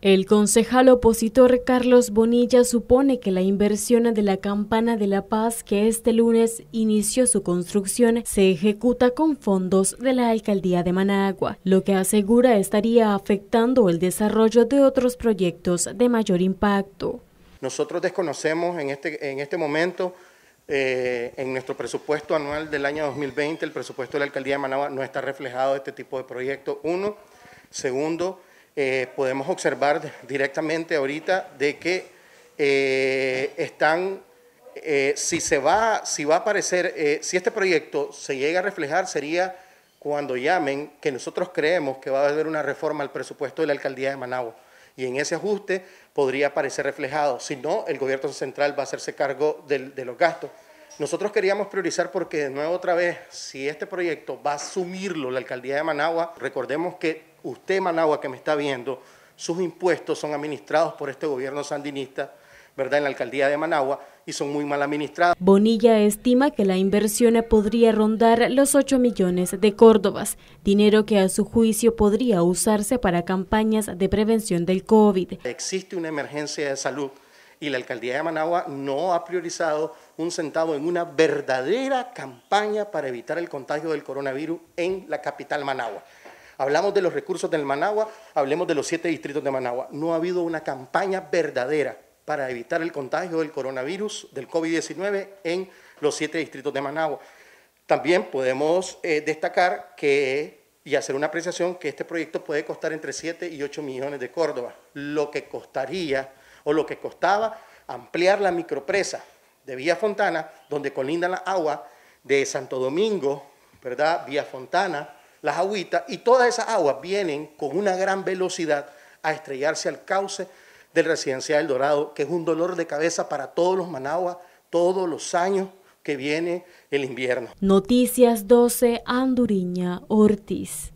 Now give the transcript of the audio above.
El concejal opositor Carlos Bonilla supone que la inversión de la Campana de la Paz que este lunes inició su construcción se ejecuta con fondos de la alcaldía de Managua, lo que asegura estaría afectando el desarrollo de otros proyectos de mayor impacto. Nosotros desconocemos en este, en este momento eh, en nuestro presupuesto anual del año 2020, el presupuesto de la alcaldía de Managua no está reflejado este tipo de proyectos. Uno, segundo, eh, podemos observar directamente ahorita de que eh, están, eh, si se va, si va a aparecer, si este proyecto se llega a reflejar sería cuando llamen que nosotros creemos que va a haber una reforma al presupuesto de la alcaldía de Managua y en ese ajuste podría aparecer reflejado. Si no, el gobierno central va a hacerse cargo de los gastos. Nosotros queríamos priorizar porque, de nuevo, otra vez, si este proyecto va a asumirlo la alcaldía de Managua, recordemos que usted, Managua, que me está viendo, sus impuestos son administrados por este gobierno sandinista, ¿verdad?, en la alcaldía de Managua y son muy mal administrados. Bonilla estima que la inversión podría rondar los 8 millones de córdobas, dinero que a su juicio podría usarse para campañas de prevención del COVID. Existe una emergencia de salud y la alcaldía de Managua no ha priorizado un centavo en una verdadera campaña para evitar el contagio del coronavirus en la capital Managua. Hablamos de los recursos del Managua, hablemos de los siete distritos de Managua. No ha habido una campaña verdadera para evitar el contagio del coronavirus, del COVID-19, en los siete distritos de Managua. También podemos eh, destacar que y hacer una apreciación que este proyecto puede costar entre 7 y 8 millones de Córdoba, lo que costaría o lo que costaba ampliar la micropresa de Vía Fontana, donde colinda la agua de Santo Domingo, ¿verdad? Vía Fontana, las agüitas, y todas esas aguas vienen con una gran velocidad a estrellarse al cauce del Residencial El Dorado, que es un dolor de cabeza para todos los managua, todos los años que viene el invierno. Noticias 12, Anduriña Ortiz.